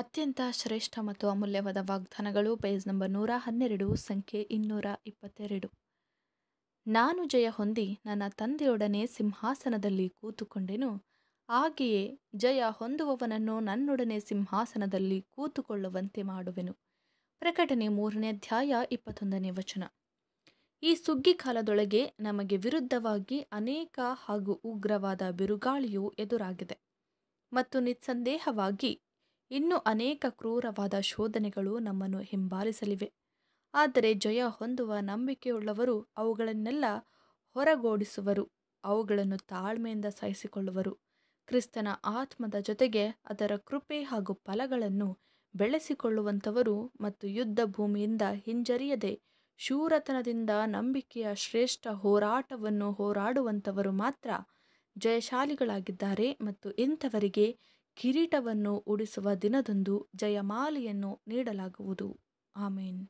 ಅತ್ಯಂತ ಶ್ರೇಷ್ಠ ಮತ್ತು ಅಮೂಲ್ಯವಾದ ವಾಗ್ದಾನಗಳು ಪೇಜ್ ನಂಬರ್ ನೂರ ಹನ್ನೆರಡು ಸಂಖ್ಯೆ ಇನ್ನೂರ ಇಪ್ಪತ್ತೆರಡು ನಾನು ಜಯ ಹೊಂದಿ ನನ್ನ ತಂದೆಯೊಡನೆ ಸಿಂಹಾಸನದಲ್ಲಿ ಕೂತುಕೊಂಡೆನು ಹಾಗೆಯೇ ಜಯ ಹೊಂದುವವನನ್ನು ನನ್ನೊಡನೆ ಸಿಂಹಾಸನದಲ್ಲಿ ಕೂತುಕೊಳ್ಳುವಂತೆ ಮಾಡುವೆನು ಪ್ರಕಟಣೆ ಮೂರನೇ ಅಧ್ಯಾಯ ಇಪ್ಪತ್ತೊಂದನೇ ವಚನ ಈ ಸುಗ್ಗಿ ಕಾಲದೊಳಗೆ ನಮಗೆ ವಿರುದ್ಧವಾಗಿ ಅನೇಕ ಹಾಗೂ ಉಗ್ರವಾದ ಬಿರುಗಾಳಿಯು ಎದುರಾಗಿದೆ ಮತ್ತು ನಿಸ್ಸಂದೇಹವಾಗಿ ಇನ್ನೂ ಅನೇಕ ಕ್ರೂರವಾದ ಶೋಧನೆಗಳು ನಮ್ಮನ್ನು ಹಿಂಬಾಲಿಸಲಿವೆ ಆದರೆ ಜಯ ಹೊಂದುವ ನಂಬಿಕೆಯುಳ್ಳವರು ಅವುಗಳನ್ನೆಲ್ಲ ಹೊರಗೋಡಿಸುವರು ಅವುಗಳನ್ನು ತಾಳ್ಮೆಯಿಂದ ಸಹಿಸಿಕೊಳ್ಳುವರು ಕ್ರಿಸ್ತನ ಆತ್ಮದ ಜೊತೆಗೆ ಅದರ ಕೃಪೆ ಹಾಗೂ ಫಲಗಳನ್ನು ಬೆಳೆಸಿಕೊಳ್ಳುವಂಥವರು ಮತ್ತು ಯುದ್ಧ ಭೂಮಿಯಿಂದ ಹಿಂಜರಿಯದೆ ಶೂರತನದಿಂದ ನಂಬಿಕೆಯ ಶ್ರೇಷ್ಠ ಹೋರಾಟವನ್ನು ಹೋರಾಡುವಂಥವರು ಮಾತ್ರ ಜಯಶಾಲಿಗಳಾಗಿದ್ದಾರೆ ಮತ್ತು ಇಂಥವರಿಗೆ ಕಿರೀಟವನ್ನು ಉಡಿಸುವ ದಿನದಂದು ಜಯಮಾಲೆಯನ್ನು ನೀಡಲಾಗುವುದು ಆಮೇನ್